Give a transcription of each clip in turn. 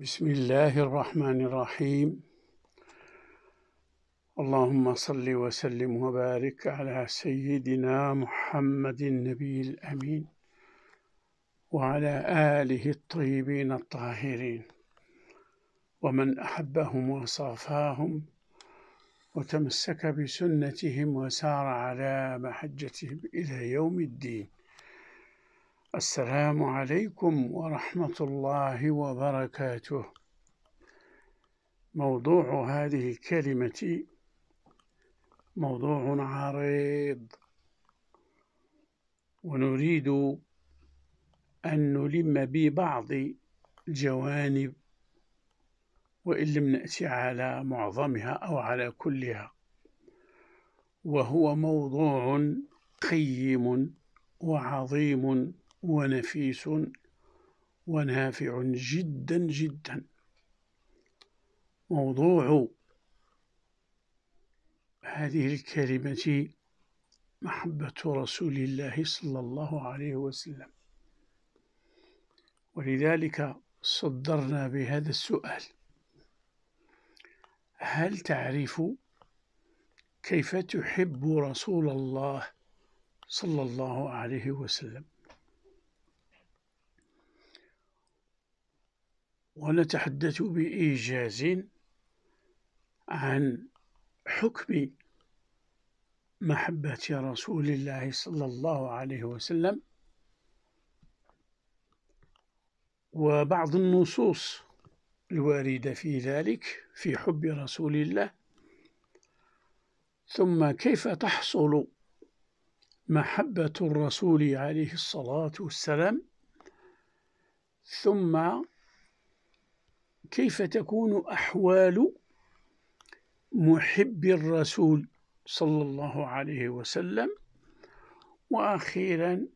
بسم الله الرحمن الرحيم اللهم صل وسلم وبارك على سيدنا محمد النبي الأمين وعلى آله الطيبين الطاهرين ومن أحبهم وصافاهم وتمسك بسنتهم وسار على محجتهم إلى يوم الدين السلام عليكم ورحمة الله وبركاته موضوع هذه الكلمة موضوع عريض ونريد أن نلم ببعض الجوانب وإن لم نأتي على معظمها أو على كلها وهو موضوع قيم وعظيم ونفيس ونافع جدا جدا موضوع هذه الكلمة محبة رسول الله صلى الله عليه وسلم ولذلك صدرنا بهذا السؤال هل تعرف كيف تحب رسول الله صلى الله عليه وسلم ونتحدث بإيجاز عن حكم محبة رسول الله صلى الله عليه وسلم وبعض النصوص الواردة في ذلك في حب رسول الله ثم كيف تحصل محبة الرسول عليه الصلاة والسلام ثم كيف تكون أحوال محب الرسول صلى الله عليه وسلم وأخيرا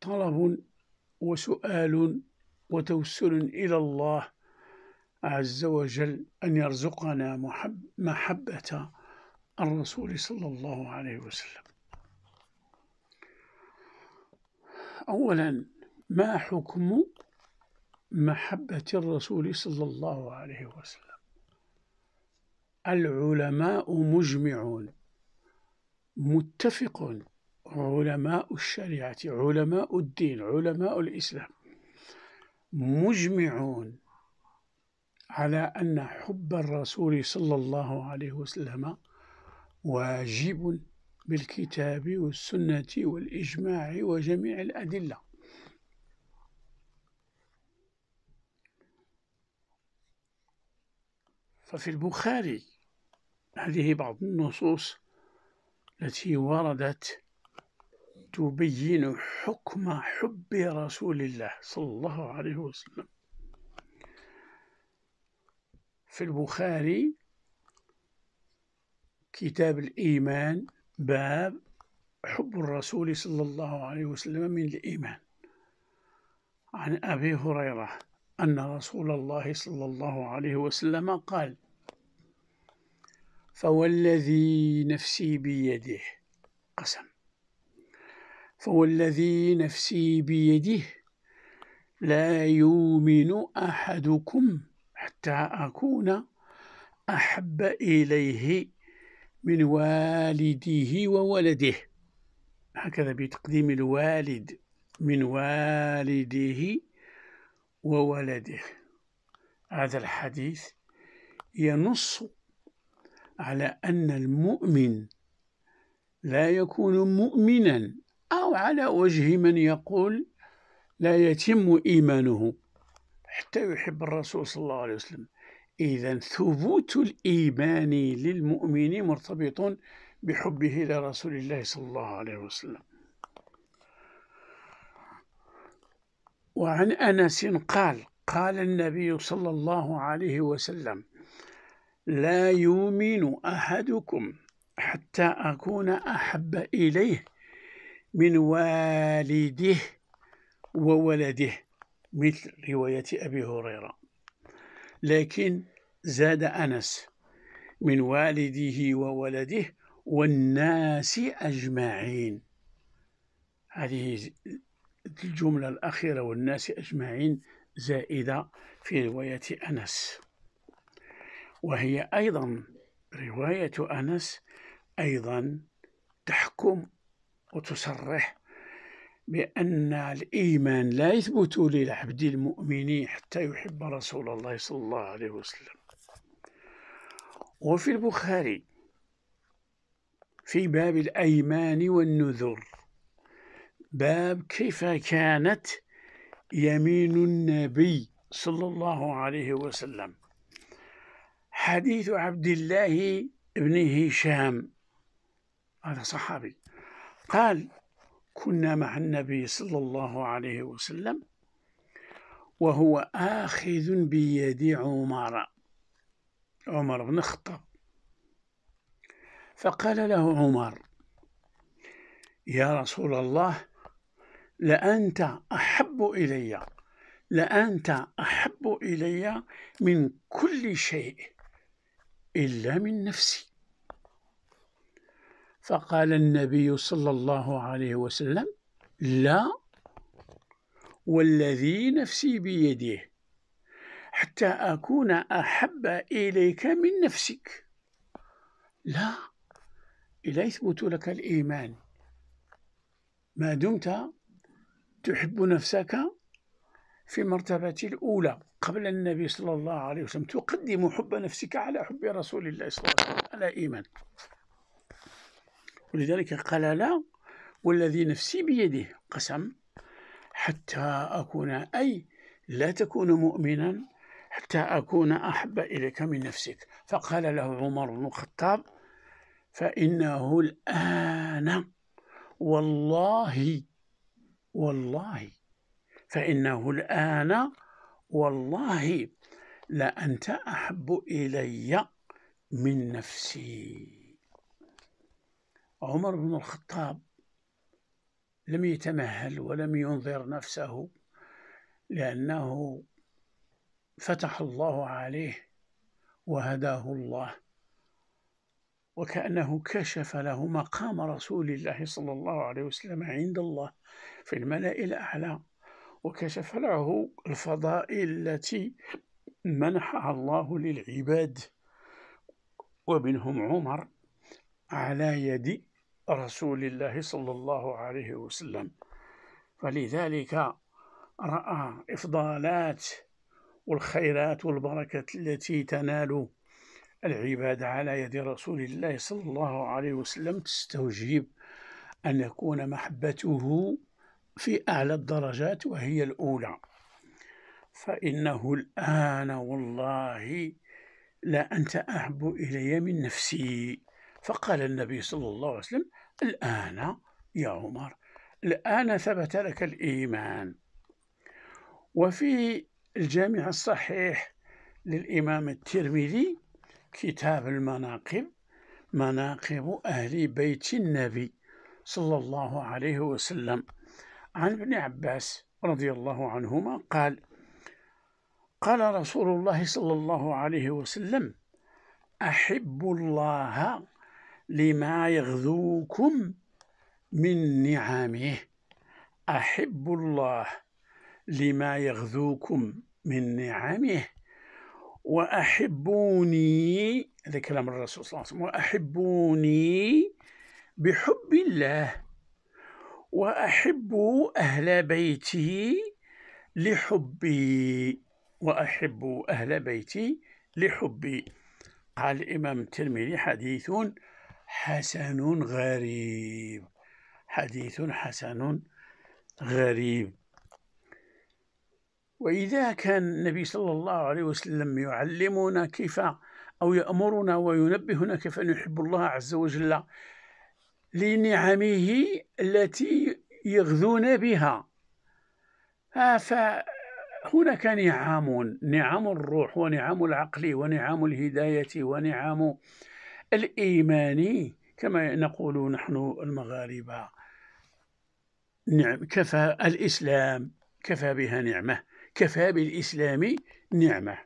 طلب وسؤال وتوسل إلى الله عز وجل أن يرزقنا محب محبة الرسول صلى الله عليه وسلم أولا ما حكم محبة الرسول صلى الله عليه وسلم العلماء مجمعون متفقون علماء الشريعة علماء الدين علماء الإسلام مجمعون على أن حب الرسول صلى الله عليه وسلم واجب بالكتاب والسنة والإجماع وجميع الأدلة ففي البخاري هذه بعض النصوص التي وردت تبين حكم حب رسول الله صلى الله عليه وسلم في البخاري كتاب الإيمان باب حب الرسول صلى الله عليه وسلم من الإيمان عن أبي هريرة أن رسول الله صلى الله عليه وسلم قال فوالذي نفسي بيده قسم فوالذي نفسي بيده لا يؤمن أحدكم حتى أكون أحب إليه من والده وولده هكذا بتقديم الوالد من والده وولده هذا الحديث ينص على أن المؤمن لا يكون مؤمنا أو على وجه من يقول لا يتم إيمانه حتى يحب الرسول صلى الله عليه وسلم إذا ثبوت الإيمان للمؤمن مرتبط بحبه لرسول الله صلى الله عليه وسلم وعن أنس قال قال النبي صلى الله عليه وسلم لا يؤمن أحدكم حتى أكون أحب إليه من والده وولده مثل رواية أبي هريرة لكن زاد أنس من والده وولده والناس أجمعين هذه الجملة الأخيرة والناس أجمعين زائدة في رواية أنس وهي أيضا رواية أنس أيضا تحكم وتصرح بأن الإيمان لا يثبت للعبد المؤمن حتى يحب رسول الله صلى الله عليه وسلم وفي البخاري في باب الأيمان والنذر باب كيف كانت يمين النبي صلى الله عليه وسلم حديث عبد الله بن هشام هذا صحابي قال كنا مع النبي صلى الله عليه وسلم وهو آخذ بيد عمر عمر بن الخطاب فقال له عمر يا رسول الله لأنت أحب إلي لأنت أحب إلي من كل شيء إلا من نفسي فقال النبي صلى الله عليه وسلم لا والذي نفسي بيده حتى أكون أحب إليك من نفسك لا إلا يثبت لك الإيمان ما دمت تحب نفسك في مرتبة الأولى قبل النبي صلى الله عليه وسلم تقدم حب نفسك على حب رسول الله صلى الله عليه وسلم على إيمان ولذلك قال لا والذي نفسي بيده قسم حتى أكون أي لا تكون مؤمنا حتى أكون أحب إليك من نفسك فقال له عمر بن الخطاب فإنه الآن والله والله فإنه الآن والله لأنت أحب إلي من نفسي عمر بن الخطاب لم يتمهل ولم ينظر نفسه لأنه فتح الله عليه وهداه الله وكأنه كشف له مقام رسول الله صلى الله عليه وسلم عند الله في الملأ الأعلى وكشف له الفضائل التي منحها الله للعباد ومنهم عمر على يد رسول الله صلى الله عليه وسلم فلذلك رأى إفضالات والخيرات والبركات التي تنال العباد على يد رسول الله صلى الله عليه وسلم تستوجب أن يكون محبته في أعلى الدرجات وهي الأولى فإنه الآن والله لا أنت أحب إلي من نفسي فقال النبي صلى الله عليه وسلم الآن يا عمر الآن ثبت لك الإيمان وفي الجامع الصحيح للإمام الترمذي كتاب المناقب مناقب أهل بيت النبي صلى الله عليه وسلم عن ابن عباس رضي الله عنهما قال قال رسول الله صلى الله عليه وسلم أحب الله لما يغذوكم من نعمه أحب الله لما يغذوكم من نعمه وأحبوني هذا كلام الرسول صلى الله عليه وسلم وأحبوني بحب الله وأحب أهل بيتي لحبي وأحب أهل بيتي لحبي قال الإمام الترمذي حديث حسن غريب حديث حسن غريب وإذا كان النبي صلى الله عليه وسلم يعلمنا كيف أو يأمرنا وينبهنا كيف نحب الله عز وجل لنعمه التي يغذون بها آه، فهناك نعم نعم الروح ونعم العقل ونعم الهداية ونعم الإيمان كما نقول نحن المغاربة نعم كفى الإسلام كفى بها نعمة كفى بالإسلام نعمة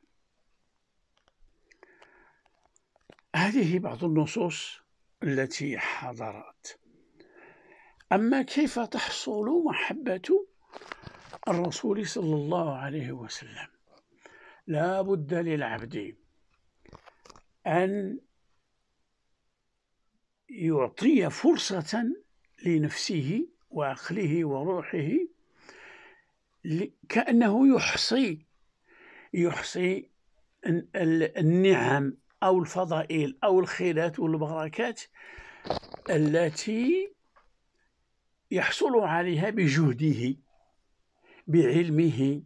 هذه بعض النصوص التي حضرت أما كيف تحصل محبة الرسول صلى الله عليه وسلم لا بد للعبد أن يعطي فرصة لنفسه وعقله وروحه كأنه يحصي يحصي النعم أو الفضائل أو الخيرات والبركات التي يحصل عليها بجهده بعلمه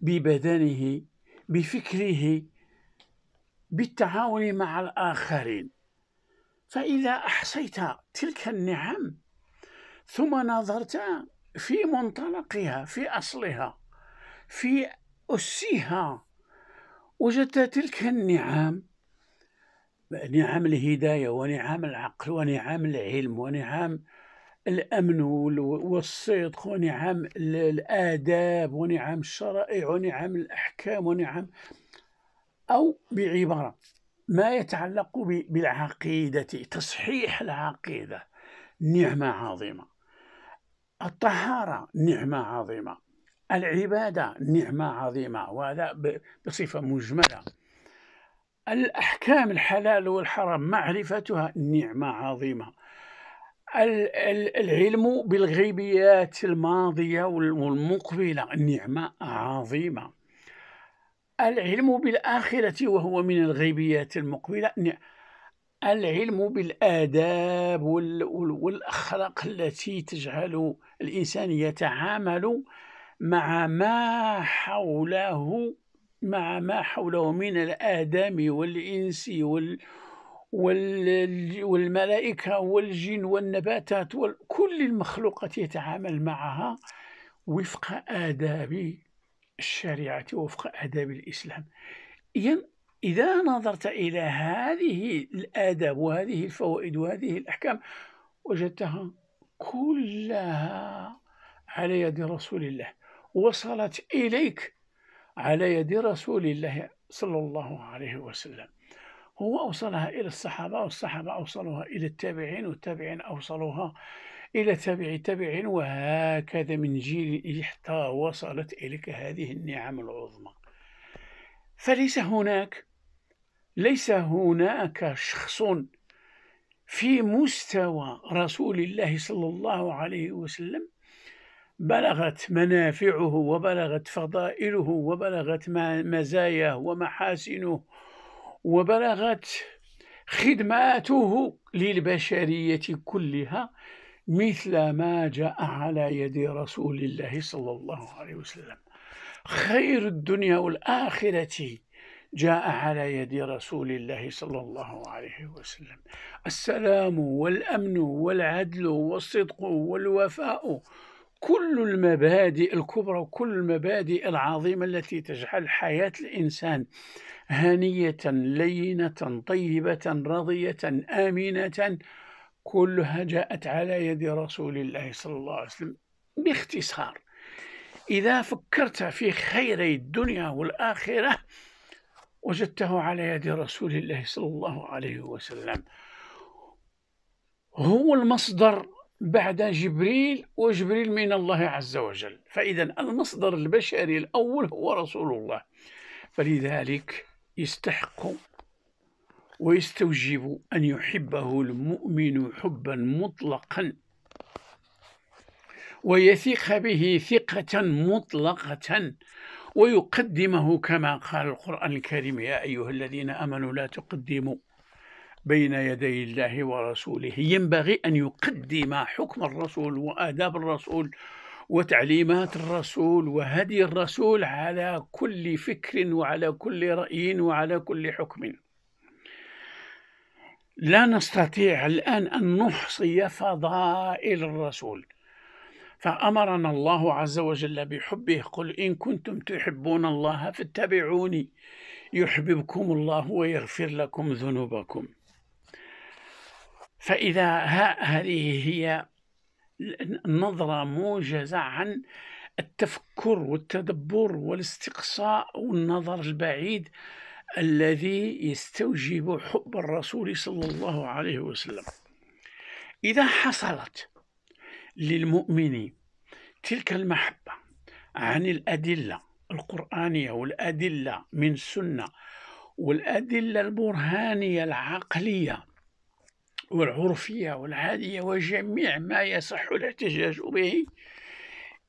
ببدنه بفكره بالتعاون مع الآخرين فإذا أحصيت تلك النعم ثم نظرت في منطلقها في أصلها في أسها وجدت تلك النعم نعم الهداية ونعم العقل ونعم العلم ونعم الأمن والصدق ونعم الآداب ونعم الشرائع ونعم الأحكام ونعم أو بعبارة ما يتعلق بالعقيدة تصحيح العقيدة نعمة عظيمة الطهارة نعمة عظيمة العبادة نعمة عظيمة وهذا بصفة مجملة الأحكام الحلال والحرام معرفتها نعمة عظيمة العلم بالغيبيات الماضية والمقبلة نعمة عظيمة العلم بالآخرة وهو من الغيبيات المقبلة العلم بالآداب والأخلاق التي تجعل الإنسان يتعامل مع ما حوله مع ما حوله من الآدم والإنس وال والملائكة والجن والنباتات وكل المخلوقات يتعامل معها وفق آداب الشريعة وفق آداب الإسلام إذا نظرت إلى هذه الآداب وهذه الفوائد وهذه الأحكام وجدتها كلها على يد رسول الله وصلت إليك على يد رسول الله صلى الله عليه وسلم هو أوصلها إلى الصحابة والصحابة أوصلوها إلى التابعين والتابعين أوصلوها إلى تابع تابعين وهكذا من جيل حتى وصلت إليك هذه النعم العظمى فليس هناك ليس هناك شخص في مستوى رسول الله صلى الله عليه وسلم بلغت منافعه وبلغت فضائله وبلغت مزاياه ومحاسنه وبلغت خدماته للبشرية كلها مثل ما جاء على يد رسول الله صلى الله عليه وسلم خير الدنيا والآخرة جاء على يد رسول الله صلى الله عليه وسلم السلام والأمن والعدل والصدق والوفاء كل المبادئ الكبرى وكل المبادئ العظيمة التي تجعل حياة الإنسان هنية لينة طيبة راضية آمنة كلها جاءت على يد رسول الله صلى الله عليه وسلم باختصار إذا فكرت في خيري الدنيا والآخرة وجدته على يد رسول الله صلى الله عليه وسلم هو المصدر بعد جبريل وجبريل من الله عز وجل فإذا المصدر البشري الأول هو رسول الله فلذلك يستحق ويستوجب أن يحبه المؤمن حبا مطلقا ويثق به ثقة مطلقة ويقدمه كما قال القرآن الكريم يا أيها الذين آمنوا لا تقدموا بين يدي الله ورسوله ينبغي أن يقدم حكم الرسول وآداب الرسول وتعليمات الرسول وهدي الرسول على كل فكر وعلى كل رأي وعلى كل حكم لا نستطيع الآن أن نحصي فضائل الرسول فأمرنا الله عز وجل بحبه قل إن كنتم تحبون الله فاتبعوني يحببكم الله ويغفر لكم ذنوبكم فإذا هذه هي نظرة موجزة عن التفكر والتدبر والاستقصاء والنظر البعيد الذي يستوجب حب الرسول صلى الله عليه وسلم إذا حصلت للمؤمن تلك المحبة عن الأدلة القرآنية والأدلة من السنة والأدلة البرهانية العقلية والعرفية والعادية وجميع ما يصح الاحتجاج به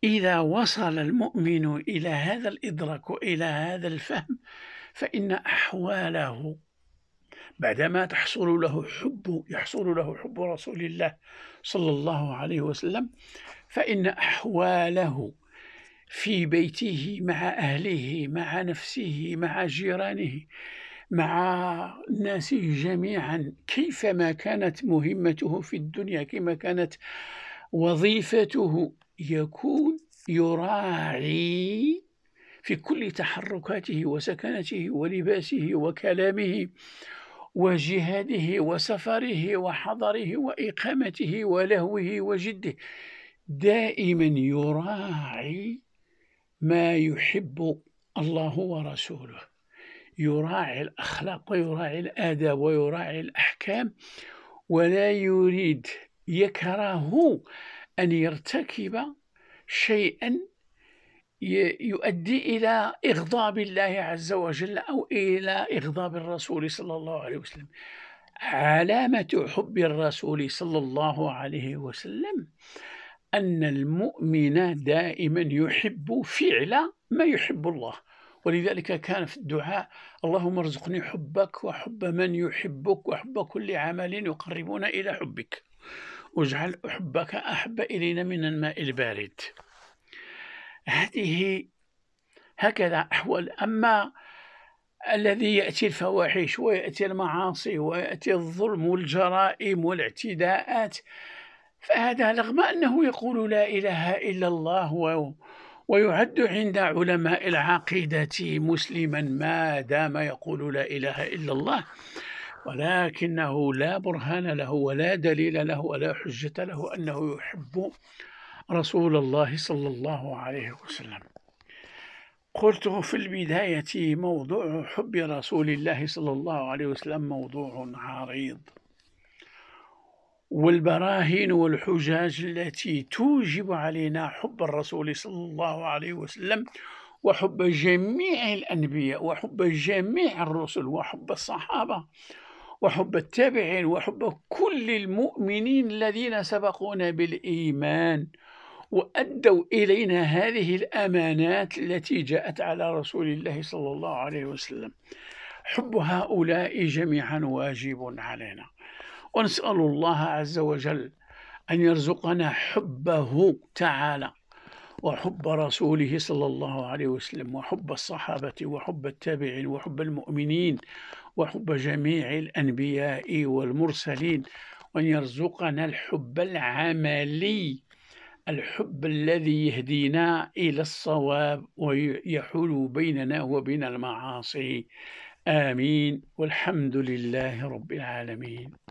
إذا وصل المؤمن إلى هذا الإدراك وإلى هذا الفهم فإن أحواله بعدما تحصل له حب يحصل له حب رسول الله صلى الله عليه وسلم فإن أحواله في بيته مع أهله مع نفسه مع جيرانه مع الناس جميعا كيفما كانت مهمته في الدنيا كما كانت وظيفته يكون يراعي في كل تحركاته وسكنته ولباسه وكلامه وجهاده وسفره وحضره وإقامته ولهوه وجده دائما يراعي ما يحب الله ورسوله يراعي الأخلاق ويراعي الآداب ويراعي الأحكام ولا يريد يكره أن يرتكب شيئا يؤدي إلى إغضاب الله عز وجل أو إلى إغضاب الرسول صلى الله عليه وسلم علامة حب الرسول صلى الله عليه وسلم أن المؤمن دائما يحب فعل ما يحب الله ولذلك كان في الدعاء اللهم ارزقني حبك وحب من يحبك وحب كل عمل يقربنا إلى حبك واجعل حبك أحب إلينا من الماء البارد هذه هكذا أحوال أما الذي يأتي الفواحش ويأتي المعاصي ويأتي الظلم والجرائم والاعتداءات فهذا رغم أنه يقول لا إله إلا الله ويعد عند علماء العقيدة مسلما ما دام يقول لا إله إلا الله ولكنه لا برهان له ولا دليل له ولا حجة له أنه يحب رسول الله صلى الله عليه وسلم قلت في البداية موضوع حب رسول الله صلى الله عليه وسلم موضوع عريض والبراهين والحجاج التي توجب علينا حب الرسول صلى الله عليه وسلم وحب جميع الأنبياء وحب جميع الرسل وحب الصحابة وحب التابعين وحب كل المؤمنين الذين سبقونا بالإيمان وأدوا إلينا هذه الأمانات التي جاءت على رسول الله صلى الله عليه وسلم حب هؤلاء جميعا واجب علينا ونسأل الله عز وجل أن يرزقنا حبه تعالى وحب رسوله صلى الله عليه وسلم وحب الصحابة وحب التابعين وحب المؤمنين وحب جميع الأنبياء والمرسلين وأن يرزقنا الحب العملي الحب الذي يهدينا إلى الصواب ويحول بيننا وبين المعاصي آمين والحمد لله رب العالمين